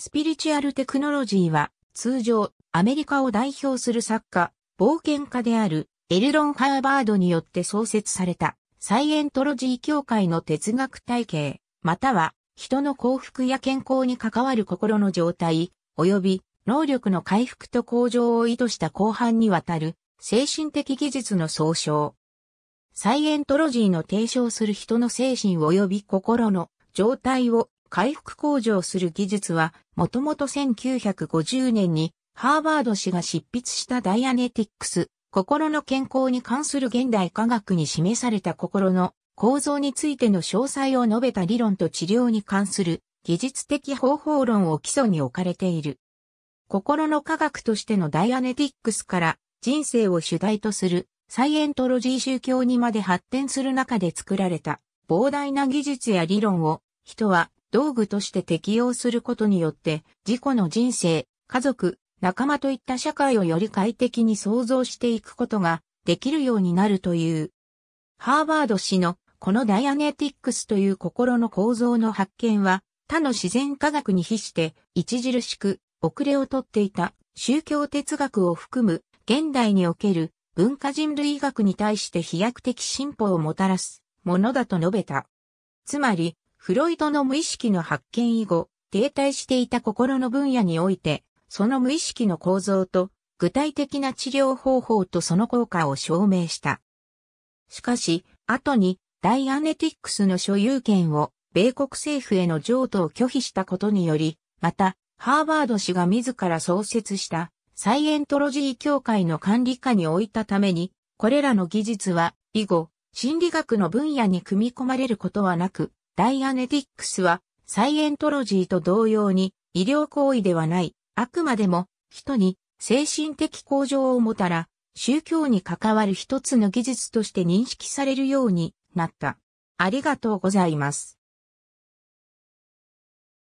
スピリチュアルテクノロジーは通常アメリカを代表する作家、冒険家であるエルロン・ハーバードによって創設されたサイエントロジー協会の哲学体系、または人の幸福や健康に関わる心の状態、及び能力の回復と向上を意図した後半にわたる精神的技術の総称。サイエントロジーの提唱する人の精神及び心の状態を回復向上する技術は、もともと1950年にハーバード氏が執筆したダイアネティックス、心の健康に関する現代科学に示された心の構造についての詳細を述べた理論と治療に関する技術的方法論を基礎に置かれている。心の科学としてのダイアネティックスから人生を主題とするサイエントロジー宗教にまで発展する中で作られた膨大な技術や理論を人は道具として適用することによって、自己の人生、家族、仲間といった社会をより快適に創造していくことができるようになるという。ハーバード氏のこのダイアネティックスという心の構造の発見は、他の自然科学に比して著しく遅れをとっていた宗教哲学を含む現代における文化人類学に対して飛躍的進歩をもたらすものだと述べた。つまり、フロイトの無意識の発見以後、停滞していた心の分野において、その無意識の構造と具体的な治療方法とその効果を証明した。しかし、後にダイアネティックスの所有権を米国政府への譲渡を拒否したことにより、また、ハーバード氏が自ら創設したサイエントロジー協会の管理下に置いたために、これらの技術は以後、心理学の分野に組み込まれることはなく、ダイアネティックスは、サイエントロジーと同様に、医療行為ではない、あくまでも、人に、精神的向上をもたら、宗教に関わる一つの技術として認識されるようになった。ありがとうございます。